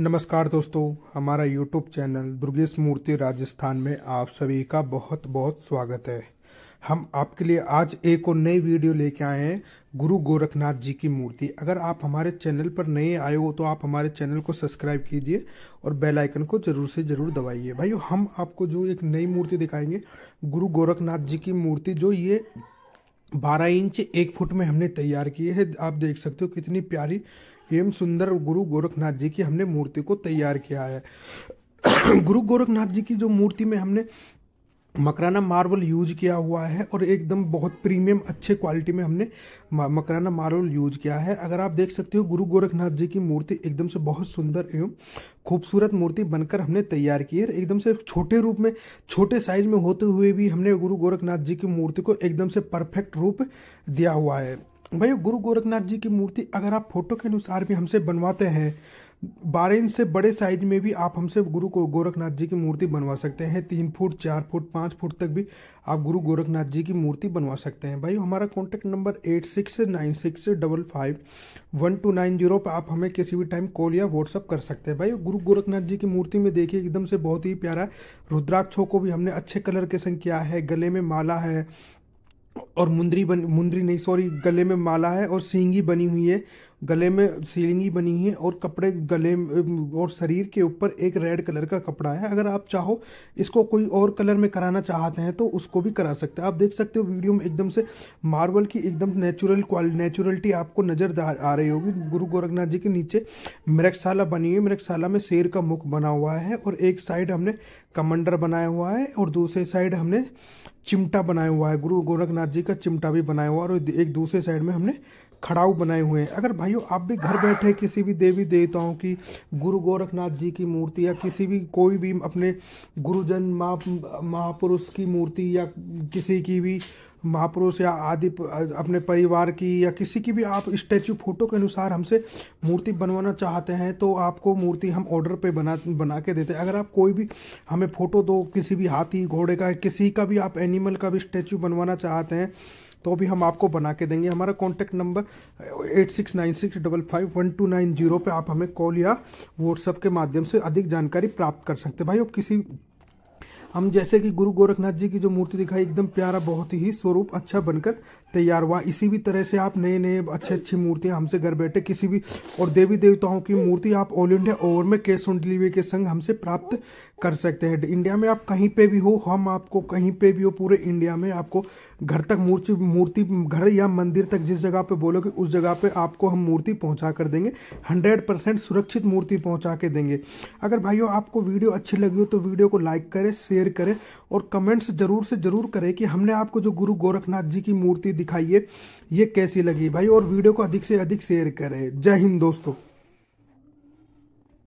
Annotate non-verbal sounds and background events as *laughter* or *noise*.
नमस्कार दोस्तों हमारा यूट्यूब चैनल दुर्गेश मूर्ति राजस्थान में आप सभी का बहुत बहुत स्वागत है हम आपके लिए आज एक और नई वीडियो लेके आए हैं गुरु गोरखनाथ जी की मूर्ति अगर आप हमारे चैनल पर नए आए हो तो आप हमारे चैनल को सब्सक्राइब कीजिए और बेल आइकन को जरूर से जरूर दबाइए भाई हम आपको जो एक नई मूर्ति दिखाएंगे गुरु गोरखनाथ जी की मूर्ति जो ये बारह इंच एक फुट में हमने तैयार किए हैं आप देख सकते हो कितनी प्यारी एवं सुंदर गुरु गोरखनाथ जी की हमने मूर्ति को तैयार किया है *coughs* गुरु गोरखनाथ जी की जो मूर्ति में हमने मकराना मार्वल यूज किया हुआ है और एकदम बहुत प्रीमियम अच्छे क्वालिटी में हमने मकराना मार्बल यूज किया है अगर आप देख सकते हो गुरु गोरखनाथ जी की मूर्ति एकदम से बहुत सुंदर एवं खूबसूरत मूर्ति बनकर हमने तैयार की है एकदम से छोटे रूप में छोटे साइज में होते हुए भी हमने गुरु गोरखनाथ जी की मूर्ति को एकदम से परफेक्ट रूप दिया हुआ है भाई गुरु गोरखनाथ जी की मूर्ति अगर आप फोटो के अनुसार भी हमसे बनवाते हैं बारह इंच से बड़े साइज में भी आप हमसे गुरु को गोरखनाथ जी की मूर्ति बनवा सकते हैं तीन फुट चार फुट पाँच फुट तक भी आप गुरु गोरखनाथ जी की मूर्ति बनवा सकते हैं भाई हमारा contact number eight six nine six double five one two nine zero पर आप हमें किसी भी टाइम कॉल या व्हाट्सअप कर सकते हैं भाई गुरु गोरखनाथ जी की मूर्ति में देखिए एकदम से बहुत ही प्यारा रुद्राक्षों को भी हमने अच्छे कलर के संग किया है गले में माला है और मुंदरी बन मुंदरी नहीं सॉरी गले में माला है और सींगी बनी हुई है गले में सीलिंग ही बनी है और कपड़े गले और शरीर के ऊपर एक रेड कलर का कपड़ा है अगर आप चाहो इसको कोई और कलर में कराना चाहते हैं तो उसको भी करा सकते हैं आप देख सकते हो वीडियो में एकदम से मार्बल की एकदम नेचुरल क्वाल नेचुरलिटी आपको नज़र आ रही होगी गुरु गोरखनाथ जी के नीचे मृक्षशाला बनी हुई मृक्षशाला में शेर का मुख बना हुआ है और एक साइड हमने कमंडर बनाया हुआ है और दूसरे साइड हमने चिमटा बनाया हुआ है गुरु गोरखनाथ जी का चिमटा भी बनाया हुआ है और एक दूसरे साइड में हमने खड़ाऊ बनाए हुए हैं अगर भाइयों आप भी घर बैठे किसी भी देवी देवताओं की गुरु गोरखनाथ जी की मूर्ति या किसी भी कोई भी अपने गुरुजन महा महापुरुष की मूर्ति या किसी की भी महापुरुष या आदि अपने परिवार की या किसी की भी आप स्टैचू फोटो के अनुसार हमसे मूर्ति बनवाना चाहते हैं तो आपको मूर्ति हम ऑर्डर पे बना बना के देते हैं अगर आप कोई भी हमें फ़ोटो दो किसी भी हाथी घोड़े का किसी का भी आप एनिमल का भी स्टैचू बनवाना चाहते हैं तो भी हम आपको बना के देंगे हमारा contact number eight six nine six double five one two nine zero पर आप हमें कॉल या व्हाट्सअप के माध्यम से अधिक जानकारी प्राप्त कर सकते हैं भाई अब किसी हम जैसे कि गुरु गोरखनाथ जी की जो मूर्ति दिखाई एकदम प्यारा बहुत ही स्वरूप अच्छा बनकर तैयार हुआ इसी भी तरह से आप नए नए अच्छे अच्छी मूर्तियाँ हमसे घर बैठे किसी भी और देवी देवताओं की मूर्ति आप ऑल इंडिया ओवर में कैश ऑन डिलीवरी के संग हमसे प्राप्त कर सकते हैं इंडिया में आप कहीं पे भी हो हम आपको कहीं पे भी हो पूरे इंडिया में आपको घर तक मूर्ति मूर्ति घर या मंदिर तक जिस जगह पे बोलोगे उस जगह पे आपको हम मूर्ति पहुंचा कर देंगे 100 परसेंट सुरक्षित मूर्ति पहुंचा के देंगे अगर भाइयों आपको वीडियो अच्छी लगी हो तो वीडियो को लाइक करें शेयर करें और कमेंट्स जरूर से जरूर करें कि हमने आपको जो गुरु गोरखनाथ जी की मूर्ति दिखाई है ये कैसी लगी भाई और वीडियो को अधिक से अधिक शेयर करें जय हिंद दोस्तों